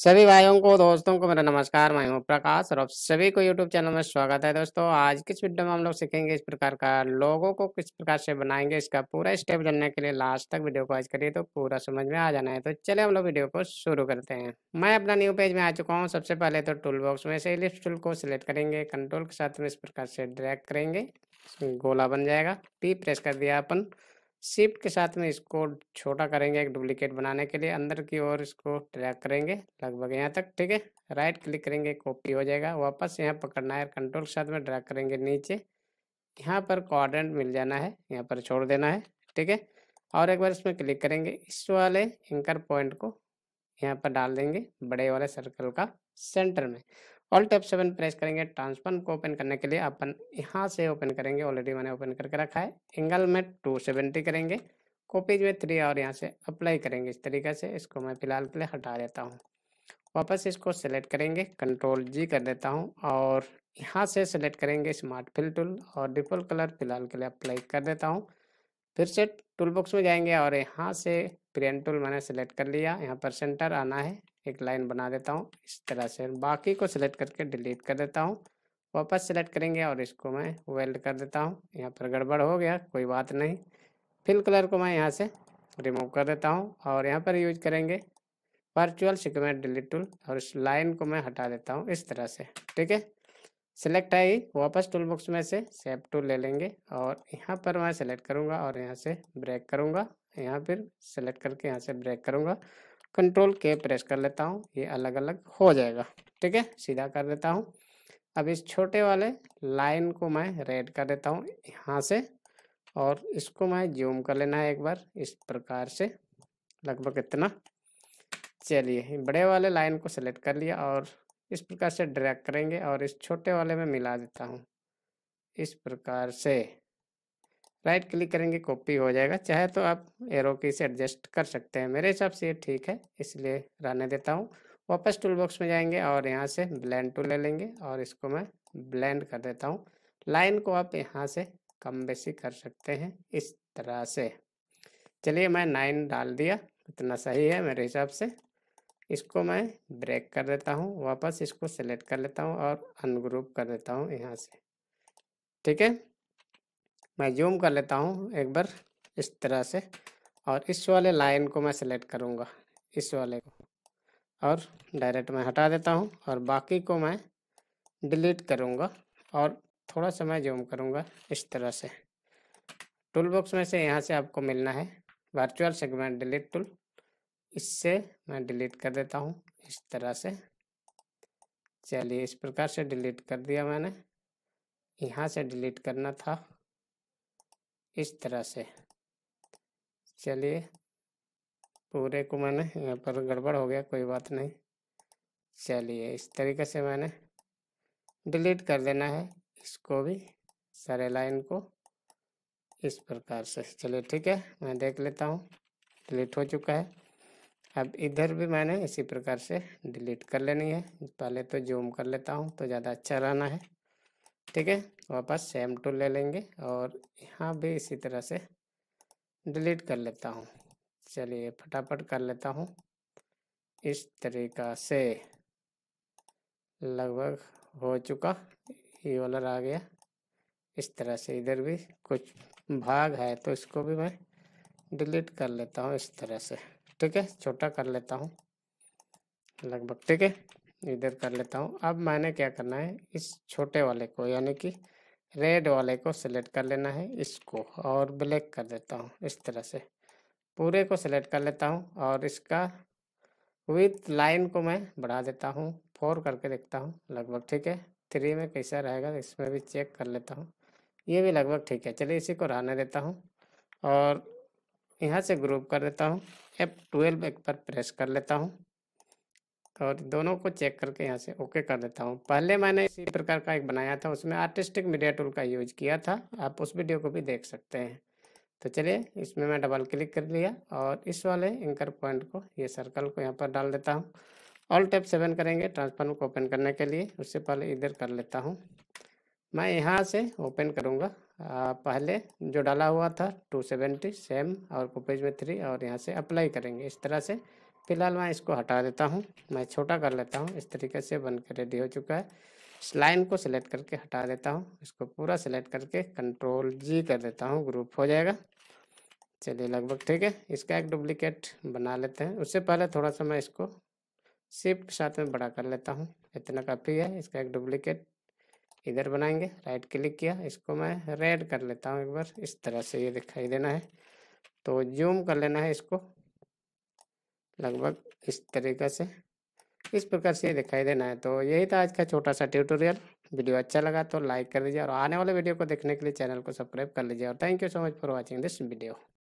सभी भाइयों को दोस्तों को मेरा नमस्कार मैं हूँ प्रकाश और सभी को यूट्यूब चैनल में स्वागत है दोस्तों आज किस वीडियो में हम लोग सीखेंगे इस प्रकार का लोगों को किस प्रकार से बनाएंगे इसका पूरा स्टेप जानने के लिए लास्ट तक वीडियो को आज करिए तो पूरा समझ में आ जाना है तो चले हम लोग वीडियो को शुरू करते हैं मैं अपना न्यू पेज में आ चुका हूँ सबसे पहले तो टूल बॉक्स में से लिफ्ट टूल को सिलेक्ट करेंगे कंट्रोल के साथ में इस प्रकार से ड्रैक करेंगे गोला बन जाएगा पी प्रेस कर दिया अपन शिफ्ट के साथ में इसको छोटा करेंगे एक डुप्लीकेट बनाने के लिए अंदर की ओर इसको ट्रैक करेंगे लगभग यहाँ तक ठीक है राइट क्लिक करेंगे कॉपी हो जाएगा वापस यहाँ पकड़ना है कंट्रोल के साथ में ड्रैक करेंगे नीचे यहाँ पर कॉर्डेंट मिल जाना है यहाँ पर छोड़ देना है ठीक है और एक बार इसमें क्लिक करेंगे इस वाले एंकर पॉइंट को यहाँ पर डाल देंगे बड़े वाले सर्कल का सेंटर में ऑल एफ सेवन प्रेस करेंगे ट्रांसफर को ओपन करने के लिए अपन यहाँ से ओपन करेंगे ऑलरेडी मैंने ओपन करके रखा है एंगल में टू सेवेंटी करेंगे कॉपीज में थ्री और यहाँ से अप्लाई करेंगे इस तरीके से इसको मैं फिलहाल के लिए हटा देता हूँ वापस इसको सेलेक्ट करेंगे कंट्रोल जी कर देता हूँ और यहाँ से सेलेक्ट करेंगे स्मार्ट फिल टूल और डिफॉल्ट कलर फिलहाल के लिए अप्लाई कर देता हूँ फिर से टूल बॉक्स में जाएंगे और यहाँ से प्रियन टूल मैंने सेलेक्ट कर लिया यहाँ पर सेंटर आना है एक लाइन बना देता हूँ इस तरह से बाकी को सिलेक्ट करके डिलीट कर देता हूँ वापस सेलेक्ट करेंगे और इसको मैं वेल्ड कर देता हूँ यहाँ पर गड़बड़ हो गया कोई बात नहीं फिल कलर को मैं यहाँ से रिमूव कर देता हूँ और यहाँ पर यूज करेंगे वर्चुअल सिक्योमेंट डिलीट टूल और इस लाइन को मैं हटा देता हूँ इस तरह से ठीक है सिलेक्ट आई वापस टूल बॉक्स में से सेप टूल ले लेंगे और यहाँ पर मैं सेलेक्ट करूँगा और यहाँ से ब्रेक करूँगा यहाँ पर सेलेक्ट करके यहाँ से ब्रेक करूँगा कंट्रोल के प्रेस कर लेता हूँ ये अलग अलग हो जाएगा ठीक है सीधा कर देता हूँ अब इस छोटे वाले लाइन को मैं रेड कर देता हूँ यहाँ से और इसको मैं जूम कर लेना है एक बार इस प्रकार से लगभग इतना चलिए बड़े वाले लाइन को सेलेक्ट कर लिया और इस प्रकार से ड्रैग करेंगे और इस छोटे वाले में मिला देता हूँ इस प्रकार से राइट क्लिक करेंगे कॉपी हो जाएगा चाहे तो आप एरो की से एडजस्ट कर सकते हैं मेरे हिसाब से ये ठीक है इसलिए रहने देता हूँ वापस टूल बॉक्स में जाएंगे और यहाँ से ब्लैंड टूल ले लेंगे और इसको मैं ब्लैंड कर देता हूँ लाइन को आप यहाँ से कम बेसी कर सकते हैं इस तरह से चलिए मैं नाइन डाल दिया इतना सही है मेरे हिसाब से इसको मैं ब्रेक कर देता हूँ वापस इसको सेलेक्ट कर लेता हूँ और अनग्रुप कर देता हूँ यहाँ से ठीक है मैं जूम कर लेता हूँ एक बार इस तरह से और इस वाले लाइन को मैं सिलेक्ट करूँगा इस वाले को और डायरेक्ट मैं हटा देता हूँ और बाकी को मैं डिलीट करूँगा और थोड़ा सा मैं जूम करूँगा इस तरह से टूल बॉक्स में से यहाँ से आपको मिलना है वर्चुअल सेगमेंट डिलीट टूल इससे मैं डिलीट कर देता हूँ इस तरह से चलिए इस प्रकार से डिलीट कर दिया मैंने यहाँ से डिलीट करना था इस तरह से चलिए पूरे को मैंने यहाँ पर गड़बड़ हो गया कोई बात नहीं चलिए इस तरीके से मैंने डिलीट कर देना है इसको भी सारे लाइन को इस प्रकार से चलिए ठीक है मैं देख लेता हूँ डिलीट हो चुका है अब इधर भी मैंने इसी प्रकार से डिलीट कर लेनी है पहले तो जूम कर लेता हूँ तो ज़्यादा अच्छा रहना है ठीक है वापस सेम टू ले लेंगे और यहाँ भी इसी तरह से डिलीट कर लेता हूँ चलिए फटाफट कर लेता हूँ इस तरीका से लगभग हो चुका ये वाला आ गया इस तरह से इधर भी कुछ भाग है तो इसको भी मैं डिलीट कर लेता हूँ इस तरह से ठीक है छोटा कर लेता हूँ लगभग ठीक है इधर कर लेता हूँ अब मैंने क्या करना है इस छोटे वाले को यानी कि रेड वाले को सिलेक्ट कर लेना है इसको और ब्लैक कर देता हूँ इस तरह से पूरे को सिलेक्ट कर लेता हूँ और इसका विथ लाइन को मैं बढ़ा देता हूँ फोर करके देखता हूँ लगभग ठीक है थ्री में कैसा रहेगा इसमें भी चेक कर लेता हूँ ये भी लगभग ठीक है चलिए इसी को रहने देता हूँ और यहाँ से ग्रुप कर देता हूँ एफ ट्वेल्व एक पर प्रेस कर लेता हूँ और दोनों को चेक करके यहाँ से ओके कर देता हूँ पहले मैंने इसी प्रकार का एक बनाया था उसमें आर्टिस्टिक मीडिया टूल का यूज किया था आप उस वीडियो को भी देख सकते हैं तो चलिए इसमें मैं डबल क्लिक कर लिया और इस वाले एंकर पॉइंट को ये सर्कल को यहाँ पर डाल देता हूँ ऑल टैप सेवन करेंगे ट्रांसफॉर्म को ओपन करने के लिए उससे पहले इधर कर लेता हूँ मैं यहाँ से ओपन करूँगा पहले जो डाला हुआ था टू सेवेंटी सेम और कुपेज में थ्री और यहाँ से अप्लाई करेंगे इस तरह से फिलहाल मैं इसको हटा देता हूँ मैं छोटा कर लेता हूँ इस तरीके से बन कर रेडी हो चुका है इस लाइन को सिलेक्ट करके हटा देता हूँ इसको पूरा सिलेक्ट करके कंट्रोल जी कर देता हूँ ग्रुप हो जाएगा चलिए लगभग ठीक है इसका एक डुप्लीकेट बना लेते हैं उससे पहले थोड़ा सा मैं इसको शिफ्ट के साथ में बड़ा कर लेता हूँ इतना काफ़ी है इसका एक डुप्लीकेट इधर बनाएंगे राइट क्लिक किया इसको मैं रेड कर लेता हूँ एक बार इस तरह से ये दिखाई देना है तो जूम कर लेना है इसको लगभग इस तरीके से इस प्रकार से दिखाई देना है तो यही था आज का छोटा सा ट्यूटोरियल वीडियो अच्छा लगा तो लाइक कर दीजिए और आने वाले वीडियो को देखने के लिए चैनल को सब्सक्राइब कर लीजिए और thank you so much for watching this video